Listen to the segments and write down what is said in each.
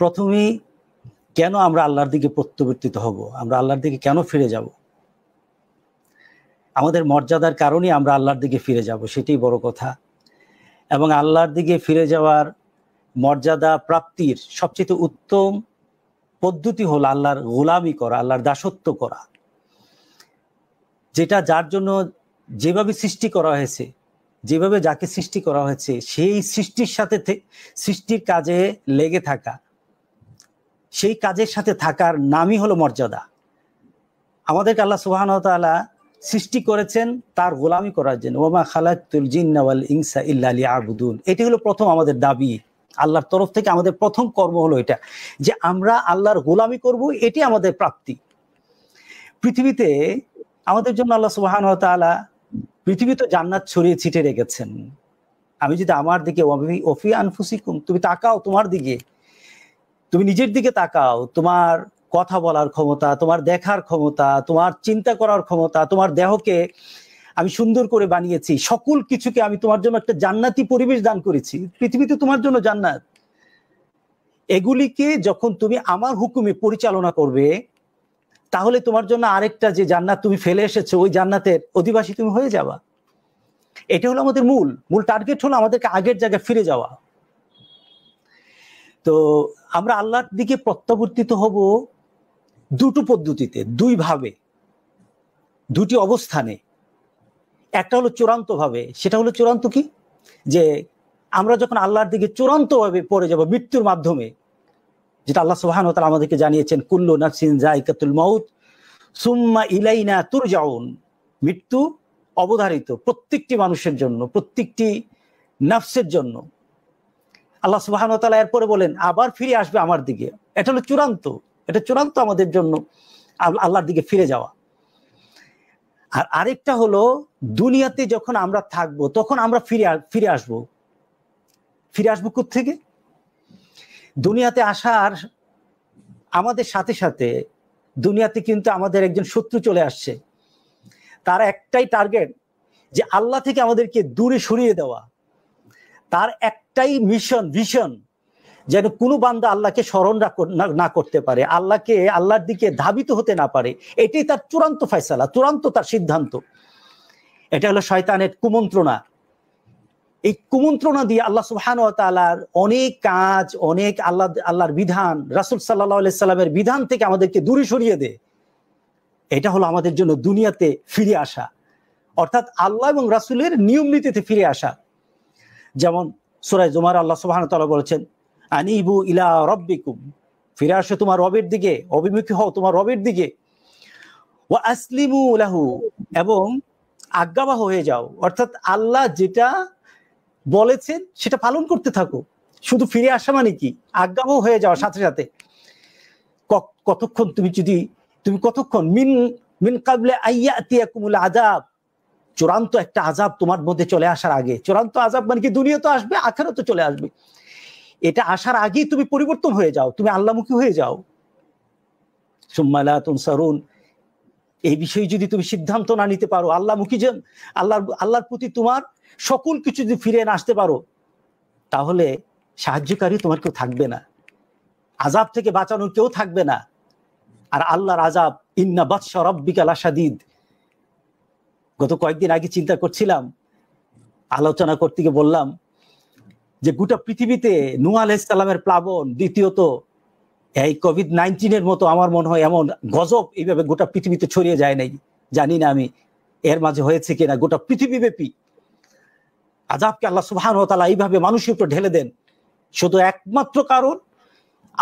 প্রথমেই কেন আমরা আল্লাহর দিকে প্রত্যবর্তিত হব আমরা আল্লাহর দিকে কেন ফিরে যাব আমাদের মর্যাদার কারণে আমরা আল্লাহর দিকে ফিরে যাব সেটাই বড় কথা এবং আল্লাহর দিকে ফিরে যাওয়ার মর্যাদা প্রাপ্তির সবচেয়ে উত্তম পদ্ধতি হল আল্লাহর গোলামি করা আল্লাহর দাসত্ব করা যেটা যার জন্য যেভাবে সৃষ্টি করা হয়েছে যেভাবে যাকে সৃষ্টি করা হয়েছে সেই সৃষ্টির সাথে সৃষ্টির কাজে লেগে থাকা সেই কাজের সাথে থাকার নামই হলো মর্যাদা আমাদেরকে আল্লাহ সুবাহানতালা সৃষ্টি করেছেন তার গোলামি করার জন্য ওমা খালাকুল জিন্নাওয়াল ইনসা ইল্লা আবুদুল এটি হলো প্রথম আমাদের দাবি আল্লাহর তরফ থেকে আমাদের প্রথম কর্ম হলো এটা যে আমরা আল্লাহর গোলামি করব এটি আমাদের প্রাপ্তি পৃথিবীতে আমাদের জন্য আল্লাহ সুবাহান তালা পৃথিবী তো জান্নাত ছড়িয়ে ছিটে রেখেছেন আমি যদি আমার দিকে অফি আনফুসিকুম তুমি তাকাও তোমার দিকে তুমি নিজের দিকে তাকাও তোমার কথা বলার ক্ষমতা তোমার দেখার ক্ষমতা তোমার চিন্তা করার ক্ষমতা তোমার দেহকে আমি সুন্দর করে বানিয়েছি সকল কিছুকে আমি তোমার জন্য একটা জান্নাতি পরিবেশ দান করেছি পৃথিবীতে তোমার জন্য জান্নাত এগুলিকে যখন তুমি আমার হুকুমে পরিচালনা করবে তাহলে তোমার জন্য আরেকটা যে জান্নাত তুমি ফেলে এসেছো ওই জান্নাতের অধিবাসী তুমি হয়ে যাওয়া এটা হলো আমাদের মূল মূল টার্গেট হলো আমাদেরকে আগের জায়গায় ফিরে যাওয়া তো আমরা আল্লাহর দিকে প্রত্যাবর্তিত হব দুটো পদ্ধতিতে দুইভাবে দুটি অবস্থানে একটা হলো চূড়ান্তভাবে সেটা হলো চূড়ান্ত কি যে আমরা যখন আল্লাহর দিকে চূড়ান্তভাবে পড়ে যাব মৃত্যুর মাধ্যমে যেটা আল্লাহ সোহান তালা আমাদেরকে জানিয়েছেন কুল্লু নাফসিন জাইকাতুল মাউত সুম্মা ইলাইনা তুর যাউন মৃত্যু অবধারিত প্রত্যেকটি মানুষের জন্য প্রত্যেকটি নাফসের জন্য আল্লাহ সুবাহ এরপরে বলেন আবার ফিরে আসবে আমার দিকে এটা হলো চূড়ান্ত এটা চূড়ান্ত আমাদের জন্য আল্লাহর দিকে ফিরে যাওয়া আর আরেকটা হলো দুনিয়াতে যখন আমরা থাকব তখন আমরা ফিরে ফিরে আসব ফিরে আসবো থেকে দুনিয়াতে আসার আমাদের সাথে সাথে দুনিয়াতে কিন্তু আমাদের একজন শত্রু চলে আসছে তার একটাই টার্গেট যে আল্লাহ থেকে আমাদেরকে দূরে সরিয়ে দেওয়া তার একটাই মিশন ভিশন যেন কোনো বান্দা আল্লাহকে স্মরণ না করতে পারে আল্লাহকে আল্লাহর দিকে ধাবিত হতে না পারে এটাই তার চূড়ান্ত ফয়সালা চূড়ান্ত তার সিদ্ধান্ত এটা হলো শয়তানের কুমন্ত্রণা এই কুমন্ত্রণা দিয়ে আল্লাহ সুহান অনেক কাজ অনেক আল্লাহ আল্লাহর বিধান রাসুল সাল্লাহামের বিধান থেকে আমাদেরকে দূরে সরিয়ে দেয় এটা হলো আমাদের জন্য দুনিয়াতে ফিরে আসা অর্থাৎ আল্লাহ এবং রাসুলের নিয়ম নীতিতে ফিরে আসা যেমন সুরাই জুমার আল্লাহ সুবাহ তালা বলেছেন আনিবু ইলা রব্বিকুম ফিরে আসো তোমার রবের দিকে অভিমুখী হও তোমার রবের দিকে ও আসলিমু লাহু এবং আজ্ঞাবাহ হয়ে যাও অর্থাৎ আল্লাহ যেটা বলেছেন সেটা পালন করতে থাকো শুধু ফিরে আসা মানে কি আজ্ঞাবাহ হয়ে যাওয়া সাথে সাথে কতক্ষণ তুমি যদি তুমি কতক্ষণ মিন মিন কাবলে আইয়া কুমুল আজাব চূড়ান্ত একটা আজাব তোমার মধ্যে চলে আসার আগে চূড়ান্ত আজাব মানে কি দুনিয়া তো আসবে আখেরও তো চলে আসবে এটা আসার আগেই তুমি পরিবর্তন হয়ে যাও তুমি আল্লাহমুখী হয়ে যাও সুম্মালাতুন সরুন এই বিষয়ে যদি তুমি সিদ্ধান্ত না নিতে পারো আল্লাহমুখী যে আল্লাহর আল্লাহর প্রতি তোমার সকল কিছু যদি ফিরে না আসতে পারো তাহলে সাহায্যকারী তোমার কেউ থাকবে না আজাব থেকে বাঁচানোর কেউ থাকবে না আর আল্লাহর আজাব ইন্না বাদশা রব্বিকাল আসাদিদ গত কয়েকদিন আগে চিন্তা করছিলাম আলোচনা করতে গিয়ে বললাম যে গোটা পৃথিবীতে নুয়াল ইসলামের প্লাবন দ্বিতীয়ত এই কোভিড নাইন্টিনের মতো আমার মনে হয় এমন গজব এইভাবে গোটা পৃথিবীতে ছড়িয়ে যায় নাই জানি না আমি এর মাঝে হয়েছে কিনা গোটা পৃথিবীব্যাপী আজাবকে আল্লাহ সুহান তালা এইভাবে মানুষের উপর ঢেলে দেন শুধু একমাত্র কারণ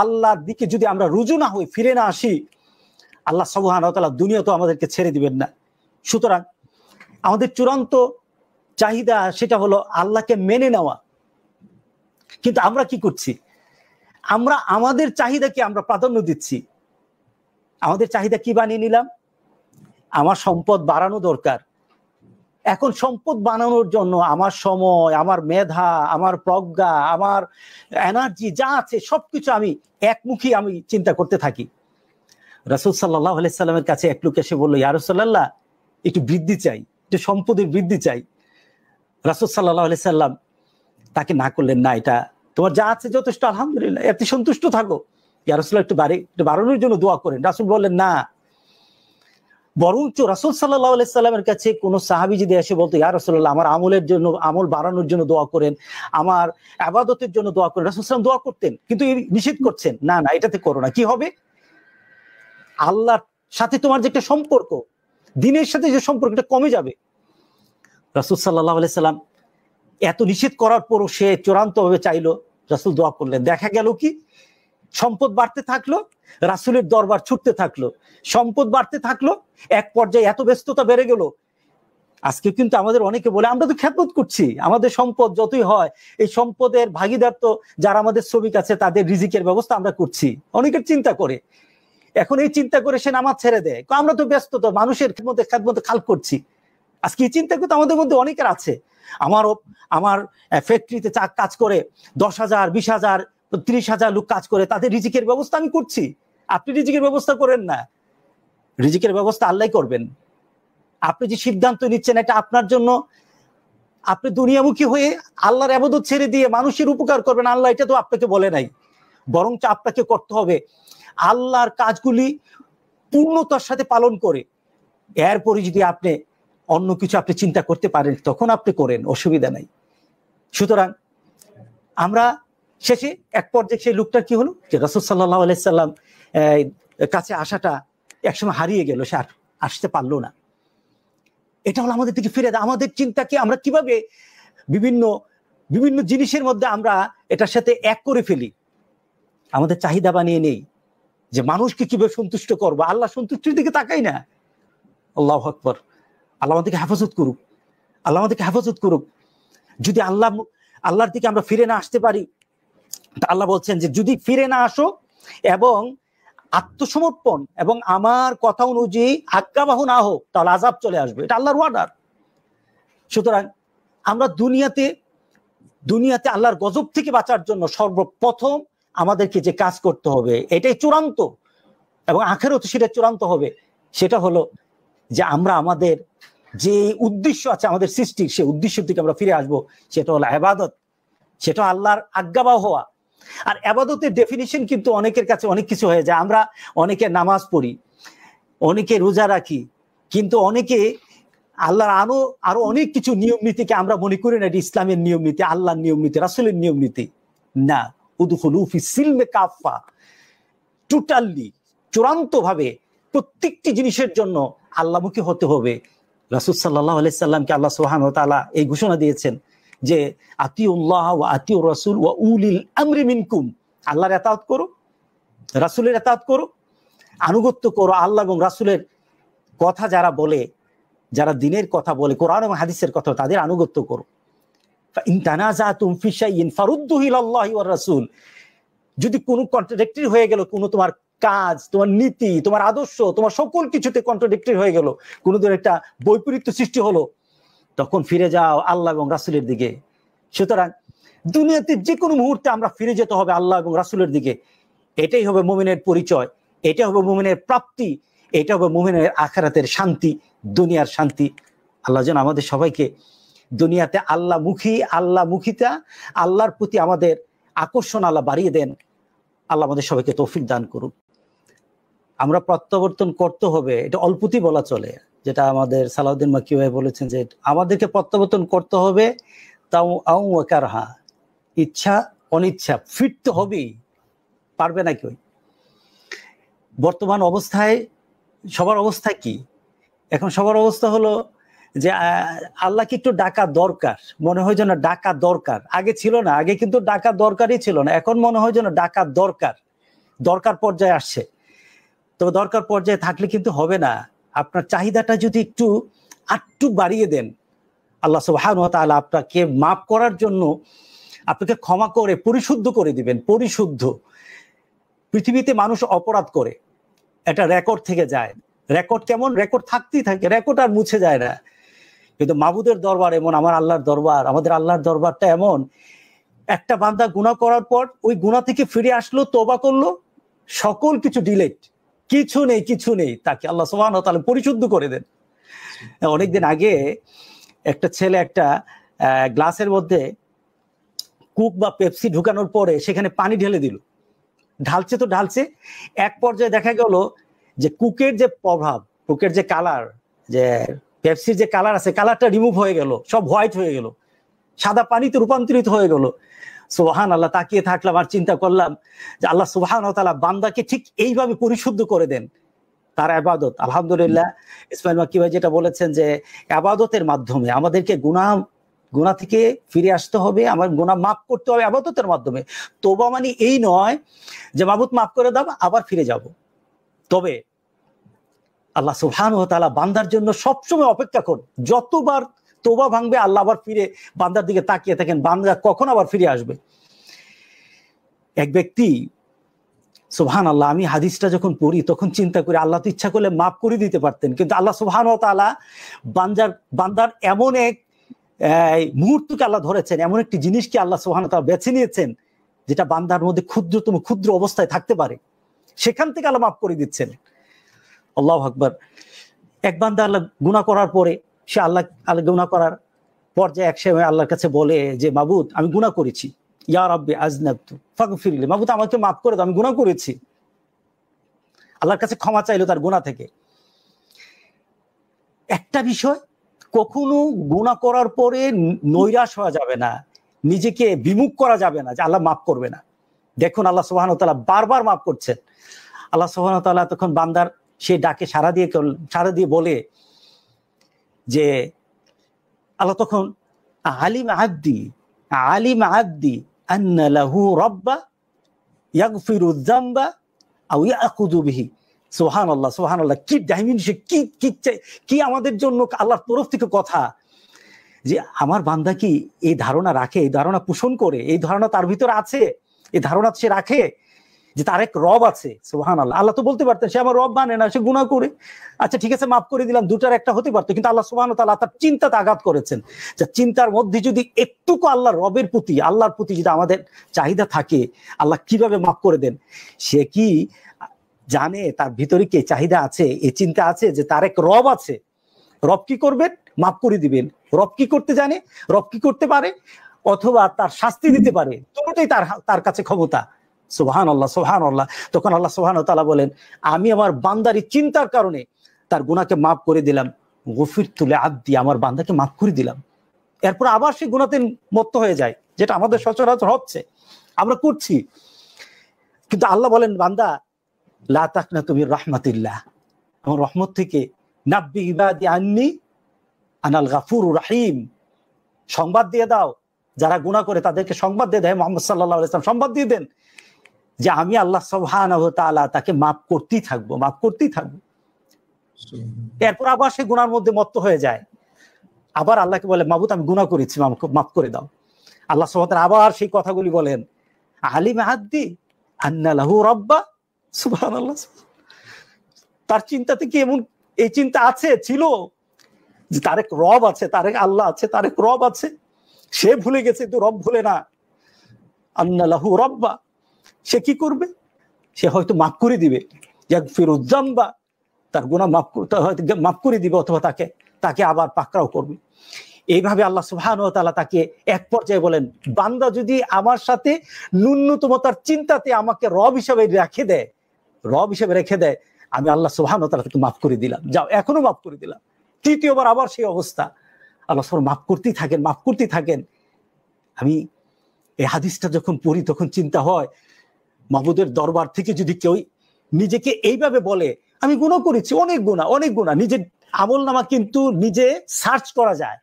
আল্লাহর দিকে যদি আমরা রুজু না হই ফিরে না আসি আল্লাহ সুহান তালা দুনিয়া তো আমাদেরকে ছেড়ে দিবেন না সুতরাং আমাদের চূড়ান্ত চাহিদা সেটা হলো আল্লাহকে মেনে নেওয়া কিন্তু আমরা কি করছি আমরা আমাদের চাহিদাকে আমরা প্রাধান্য দিচ্ছি আমাদের চাহিদা কি বানিয়ে নিলাম আমার সম্পদ বাড়ানো দরকার এখন সম্পদ বানানোর জন্য আমার সময় আমার মেধা আমার প্রজ্ঞা আমার এনার্জি যা আছে সবকিছু আমি একমুখী আমি চিন্তা করতে থাকি রাসুল সাল্লাহ আলাইসাল্লামের কাছে এক লোক এসে বললো ইয়ারসাল্লাহ একটু বৃদ্ধি চাই যে সম্পদের বৃদ্ধি চাই রাসুল সাল্লাহ সাল্লাম তাকে না করলেন না এটা তোমার যা আছে যথেষ্ট আলহামদুলিল্লাহ এত সন্তুষ্ট থাকো ইয়ারসুল্লাহ একটু বাড়ি একটু বাড়ানোর জন্য দোয়া করেন রাসুল বললেন না বরঞ্চ রাসুল সাল্লাহ সাল্লামের কাছে কোনো সাহাবি যদি এসে বলতো ইয়া রসুল্লাহ আমার আমলের জন্য আমল বাড়ানোর জন্য দোয়া করেন আমার আবাদতের জন্য দোয়া করেন রাসুল সাল্লাম দোয়া করতেন কিন্তু নিষেধ করছেন না না এটাতে করো না কি হবে আল্লাহর সাথে তোমার যে একটা সম্পর্ক দিনের সাথে যে সম্পর্কটা কমে যাবে রাসুল সাল্লাহ সাল্লাম এত নিষেধ করার পরও সে চূড়ান্তভাবে চাইলো রাসুল দোয়া করলেন দেখা গেল কি সম্পদ বাড়তে থাকলো রাসুলের দরবার ছুটতে থাকলো সম্পদ বাড়তে থাকলো এক পর্যায়ে এত ব্যস্ততা বেড়ে গেল আজকে কিন্তু আমাদের অনেকে বলে আমরা তো খ্যাতবোধ করছি আমাদের সম্পদ যতই হয় এই সম্পদের ভাগিদার তো যারা আমাদের শ্রমিক আছে তাদের রিজিকের ব্যবস্থা আমরা করছি অনেকের চিন্তা করে এখন এই চিন্তা করে সে নামাজ ছেড়ে দেয় আমরা তো ব্যস্ত তো মানুষের মধ্যে খাদ মধ্যে খাল করছি আজকে এই চিন্তা কিন্তু আমাদের মধ্যে অনেকের আছে আমার আমার ফ্যাক্টরিতে চাক কাজ করে দশ হাজার বিশ হাজার ত্রিশ হাজার লোক কাজ করে তাদের রিজিকের ব্যবস্থা আমি করছি আপনি রিজিকের ব্যবস্থা করেন না রিজিকের ব্যবস্থা আল্লাহ করবেন আপনি যে সিদ্ধান্ত নিচ্ছেন এটা আপনার জন্য আপনি দুনিয়ামুখী হয়ে আল্লাহর আবাদত ছেড়ে দিয়ে মানুষের উপকার করবেন আল্লাহ এটা তো আপনাকে বলে নাই বরঞ্চ আপনাকে করতে হবে আল্লাহর কাজগুলি পূর্ণতার সাথে পালন করে এরপরে যদি আপনি অন্য কিছু আপনি চিন্তা করতে পারেন তখন আপনি করেন অসুবিধা নাই সুতরাং আমরা শেষে এক পর্যায়ে সেই লোকটার কি হলো যে রসদ সাল্লাহ আলাইসাল্লাম কাছে আসাটা একসময় হারিয়ে গেল সে আসতে পারলো না এটা হলো আমাদের দিকে ফিরে দেয় আমাদের চিন্তাকে আমরা কিভাবে বিভিন্ন বিভিন্ন জিনিসের মধ্যে আমরা এটার সাথে এক করে ফেলি আমাদের চাহিদা বানিয়ে নেই যে মানুষকে কিভাবে সন্তুষ্ট করবো আল্লাহ সন্তুষ্টির দিকে তাকাই না আল্লাহ আকবর আল্লাহ আমাদেরকে হেফাজত করুক আল্লাহ আমাদেরকে হেফাজত করুক যদি আল্লাহ আল্লাহর দিকে আমরা ফিরে না আসতে পারি আল্লাহ বলছেন যে যদি ফিরে না আসো এবং আত্মসমর্পণ এবং আমার কথা অনুযায়ী আজ্ঞাবাহ না হোক তাহলে আজাব চলে আসবে এটা আল্লাহর ওয়ার্ডার সুতরাং আমরা দুনিয়াতে দুনিয়াতে আল্লাহর গজব থেকে বাঁচার জন্য সর্বপ্রথম আমাদেরকে যে কাজ করতে হবে এটাই চূড়ান্ত এবং আখেরও তো সেটা চূড়ান্ত হবে সেটা হলো যে আমরা আমাদের যে উদ্দেশ্য আছে আমাদের সৃষ্টির সে উদ্দেশ্যের দিকে আমরা ফিরে আসব সেটা হলো আবাদত সেটা আল্লাহর আজ্ঞাবা হওয়া আর আবাদতের ডেফিনিশন কিন্তু অনেকের কাছে অনেক কিছু হয়ে যায় আমরা অনেকে নামাজ পড়ি অনেকে রোজা রাখি কিন্তু অনেকে আল্লাহর আরো আরো অনেক কিছু নিয়ম নীতিকে আমরা মনে করি না এটি ইসলামের নিয়ম নীতি আল্লাহর নিয়ম নীতি রাসুলের নিয়ম নীতি না সিলমে কাফা টোটালি চূড়ান্তভাবে প্রত্যেকটি জিনিসের জন্য আল্লাহমুখী হতে হবে রাসুল সাল্লাহ আলাইসাল্লামকে আল্লাহ সোহান তালা এই ঘোষণা দিয়েছেন যে আতিউল্লাহ ও আতিউর রাসুল ও উলিল আমরি মিনকুম আল্লাহর এতাত করো রাসুলের এতাত করো আনুগত্য করো আল্লাহ এবং রাসুলের কথা যারা বলে যারা দিনের কথা বলে কোরআন এবং হাদিসের কথা তাদের আনুগত্য করো যদি কোনো কন্ট্রাডিক্টরি হয়ে গেল কোনো তোমার কাজ তোমার নীতি তোমার আদর্শ তোমার সকল কিছুতে কন্ট্রাডিক্টরি হয়ে গেল কোনো একটা বৈপরীত্য সৃষ্টি হলো তখন ফিরে যাও আল্লাহ এবং রাসুলের দিকে সুতরাং দুনিয়াতে যে কোনো মুহূর্তে আমরা ফিরে যেতে হবে আল্লাহ এবং রাসুলের দিকে এটাই হবে মোমিনের পরিচয় এটা হবে মোমিনের প্রাপ্তি এটা হবে মোমিনের আখারাতের শান্তি দুনিয়ার শান্তি আল্লাহ যেন আমাদের সবাইকে দুনিয়াতে আল্লাহমুখী আল্লাহমুখিতা আল্লাহর প্রতি আমাদের আকর্ষণ আল্লাহ বাড়িয়ে দেন আল্লাহ আমাদের সবাইকে তৌফিক দান করুন আমরা প্রত্যাবর্তন করতে হবে এটা অল্পতি বলা চলে যেটা আমাদের সালাউদ্দিন মাকি ভাই বলেছেন যে আমাদেরকে প্রত্যাবর্তন করতে হবে তাও আউ ওয়াকার হা ইচ্ছা অনিচ্ছা ফিরতে হবেই পারবে না কেউ বর্তমান অবস্থায় সবার অবস্থা কি এখন সবার অবস্থা হলো যে আল্লাহকে একটু ডাকা দরকার মনে হয় যেন ডাকা দরকার আগে ছিল না আগে কিন্তু ডাকা দরকারই ছিল না এখন মনে হয় যেন ডাকা দরকার দরকার পর্যায়ে আসছে তো দরকার পর্যায়ে থাকলে কিন্তু হবে না আপনার চাহিদাটা যদি একটু আটটু বাড়িয়ে দেন আল্লাহ সুবাহান তাহলে আপনাকে মাফ করার জন্য আপনাকে ক্ষমা করে পরিশুদ্ধ করে দিবেন পরিশুদ্ধ পৃথিবীতে মানুষ অপরাধ করে এটা রেকর্ড থেকে যায় রেকর্ড কেমন রেকর্ড থাকতেই থাকে রেকর্ড আর মুছে যায় না কিন্তু মাবুদের দরবার এমন আমার আল্লাহর দরবার আমাদের আল্লাহর দরবারটা এমন একটা বান্দা গুণা করার পর ওই গুণা থেকে ফিরে আসলো তোবা করলো সকল কিছু ডিলেট কিছু নেই কিছু নেই তাকে আল্লাহ সোহান তাহলে পরিশুদ্ধ করে দেন হ্যাঁ, অনেকদিন আগে একটা ছেলে একটা গ্লাসের মধ্যে কুক বা পেপসি ঢুকানোর পরে সেখানে পানি ঢেলে দিল ঢালছে তো ঢালছে এক পর্যায়ে দেখা গেল যে কুকের যে প্রভাব কুকের যে কালার যে পেপসির যে কালার আছে কালারটা রিমুভ হয়ে গেল সব হোয়াইট হয়ে গেল সাদা পানিতে রূপান্তরিত হয়ে গেল সুবাহান আল্লাহ তাকিয়ে থাকলাম আর চিন্তা করলাম যে আল্লাহ সুবাহান তালা বান্দাকে ঠিক এইভাবে পরিশুদ্ধ করে দেন তার আবাদত আলহামদুলিল্লাহ ইসমাইল ভাই যেটা বলেছেন যে আবাদতের মাধ্যমে আমাদেরকে গুণা গুণা থেকে ফিরে আসতে হবে আমার গুণা মাফ করতে হবে আবাদতের মাধ্যমে তোবা মানে এই নয় যে মাবুত মাফ করে দাও আবার ফিরে যাব তবে আল্লাহ সুহান ও তালা বান্দার জন্য সবসময় অপেক্ষা কর যতবার তোবা ভাঙবে আল্লাহ আবার ফিরে বান্দার দিকে তাকিয়ে থাকেন বান্দা কখন আবার ফিরে আসবে এক ব্যক্তি সুহান আল্লাহ আমি হাদিসটা যখন পড়ি তখন চিন্তা করি আল্লাহ তো ইচ্ছা করলে মাফ করে দিতে পারতেন কিন্তু আল্লাহ সুহান ও তালা বান্দার বান্দার এমন এক মুহূর্তকে আল্লাহ ধরেছেন এমন একটি জিনিসকে আল্লাহ সুহান তালা বেছে নিয়েছেন যেটা বান্দার মধ্যে ক্ষুদ্রতম ক্ষুদ্র অবস্থায় থাকতে পারে সেখান থেকে আল্লাহ মাফ করে দিচ্ছেন আল্লাহ আকবর এক বান্দা আল্লাহ গুণা করার পরে সে আল্লাহ আল্লাহ গুণা করার পর্যায়ে এক সময় আল্লাহর কাছে বলে যে মাবুদ আমি গুণা করেছি ইয়া রব্বে আজনাবতু ফাঁক ফিরলে মাবুদ আমাকে মাফ করে দাও আমি গুণা করেছি আল্লাহর কাছে ক্ষমা চাইলো তার গুণা থেকে একটা বিষয় কখনো গুণা করার পরে নৈরাশ হওয়া যাবে না নিজেকে বিমুখ করা যাবে না যে আল্লাহ মাফ করবে না দেখুন আল্লাহ সুবাহন তালা বারবার মাফ করছেন আল্লাহ সুবাহন তাল্লাহ তখন বান্দার সে ডাকে সারা দিয়ে সারা দিয়ে বলে যে আল্লাহ তখন আলিম আব্দি আলিম আব্দি আন্নালাহু রব্বা সোহান আল্লাহ সোহান আল্লাহ কি কি কি কি আমাদের জন্য আল্লাহর কথা যে আমার বান্দা কি এই ধারণা রাখে এই ধারণা পোষণ করে এই ধারণা তার ভিতরে আছে এই ধারণা সে রাখে যে তার এক রব আছে সোহান আল্লাহ আল্লাহ তো বলতে পারতেন সে আমার রব মানে না সে গুণা করে আচ্ছা ঠিক আছে মাফ করে দিলাম দুটার একটা হতে পারতো কিন্তু আল্লাহ সোহান তাল্লাহ তার চিন্তাতে আঘাত করেছেন যা চিন্তার মধ্যে যদি একটুকু আল্লাহ রবের প্রতি আল্লাহর প্রতি যদি আমাদের চাহিদা থাকে আল্লাহ কিভাবে মাফ করে দেন সে কি জানে তার ভিতরে কে চাহিদা আছে এ চিন্তা আছে যে তার এক রব আছে রব কি করবেন মাফ করে দিবেন রব কি করতে জানে রব কি করতে পারে অথবা তার শাস্তি দিতে পারে দুটোটাই তার তার কাছে ক্ষমতা সোহান আল্লাহ সোহান আল্লাহ তখন আল্লাহ সোহান তালা বলেন আমি আমার বান্দারি চিন্তার কারণে তার গুণাকে মাফ করে দিলাম গফির তুলে আদ দিয়ে আমার বান্দাকে মাফ করে দিলাম এরপর আবার সেই গুণাতে মত্ত হয়ে যায় যেটা আমাদের সচরাচর হচ্ছে আমরা করছি কিন্তু আল্লাহ বলেন বান্দা লাখনা তুমি রাহমাতিল্লাহ আমার রহমত থেকে নাব্বি ইবাদি আননি আনাল গাফুর রাহিম সংবাদ দিয়ে দাও যারা গুণা করে তাদেরকে সংবাদ দিয়ে দেয় মোহাম্মদ সাল্লাহ সংবাদ দিয়ে দেন যে আমি আল্লাহ সবহান তাকে মাফ করতেই থাকবো মাফ করতেই থাকবো এরপর আবার সে গুনার মধ্যে মত্ত হয়ে যায় আবার আল্লাহকে বলে মাবুত আমি গুণা করেছি মাফ করে দাও আল্লাহ সবহান আবার সেই কথাগুলি বলেন আলী মাহাদ্দি আন্নালাহু রব্বা সুবহান আল্লাহ তার চিন্তাতে কি এমন এই চিন্তা আছে ছিল যে তারেক রব আছে তারেক আল্লাহ আছে তারেক রব আছে সে ভুলে গেছে তো রব ভুলে না আন্না লাহু রব্বা সে কি করবে সে হয়তো মাফ করে দিবে যে ফিরুজ্জাম বা তার গুণা মাফ হয়তো মাফ করে দিবে অথবা তাকে তাকে আবার পাকড়াও করবে এইভাবে আল্লাহ সুহান তালা তাকে এক পর্যায়ে বলেন বান্দা যদি আমার সাথে ন্যূনতম তার চিন্তাতে আমাকে রব হিসাবে রেখে দেয় রব হিসাবে রেখে দেয় আমি আল্লাহ সুহান তালা তাকে মাফ করে দিলাম যাও এখনো মাফ করে দিলাম তৃতীয়বার আবার সেই অবস্থা আল্লাহ সব মাফ করতেই থাকেন মাফ করতেই থাকেন আমি এই হাদিসটা যখন পড়ি তখন চিন্তা হয় মাহবুদের দরবার থেকে যদি কেউ নিজেকে এইভাবে বলে আমি গুণা করেছি অনেক গুণা অনেক গুণা নিজের আমল নামা কিন্তু নিজে সার্চ করা যায়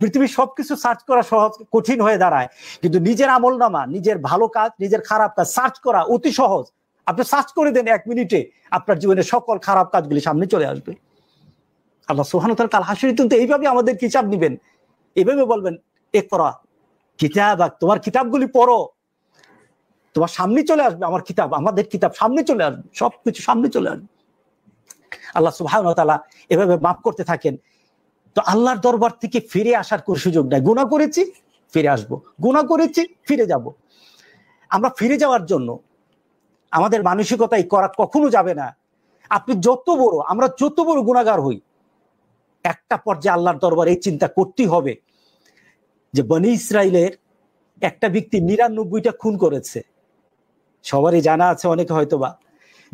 পৃথিবীর সবকিছু সার্চ করা সহজ কঠিন হয়ে দাঁড়ায় কিন্তু নিজের আমল নামা নিজের ভালো কাজ নিজের খারাপ কাজ সার্চ করা অতি সহজ আপনি সার্চ করে দেন এক মিনিটে আপনার জীবনে সকল খারাপ কাজগুলি সামনে চলে আসবে আল্লাহ সোহান তার কাল হাসুরি কিন্তু এইভাবে আমাদের কিতাব নিবেন এভাবে বলবেন এ করা কিতাব তোমার কিতাবগুলি পড়ো তোমার সামনে চলে আসবে আমার কিতাব আমাদের কিতাব সামনে চলে আসবে সবকিছু সামনে চলে আসবে আল্লাহ সুবাহ এভাবে মাফ করতে থাকেন তো আল্লাহর দরবার থেকে ফিরে আসার কোনো সুযোগ নাই গুণা করেছি ফিরে আসব। গুণা করেছি ফিরে যাব। আমরা ফিরে যাওয়ার জন্য আমাদের মানসিকতাই করা কখনো যাবে না আপনি যত বড় আমরা যত বড় গুণাগার হই একটা পর্যায়ে আল্লাহর দরবার এই চিন্তা করতেই হবে যে বনি ইসরায়েলের একটা ব্যক্তি নিরানব্বইটা খুন করেছে সবারই জানা আছে অনেকে হয়তোবা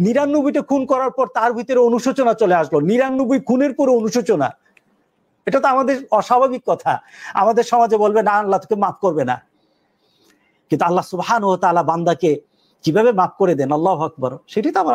নিরানব্বইটা খুন করার পর তার ভিতরে অনুশোচনা চলে আসলো নিরানব্বই খুনের পরে অনুশোচনা এটা তো আমাদের অস্বাভাবিক কথা আমাদের সমাজে বলবে না আল্লাহ তোকে মাফ করবে না কিন্তু আল্লাহ সুবহান ও তালা বান্দাকে কিভাবে মাফ করে দেন আল্লাহ আকবর সেটি তো আমার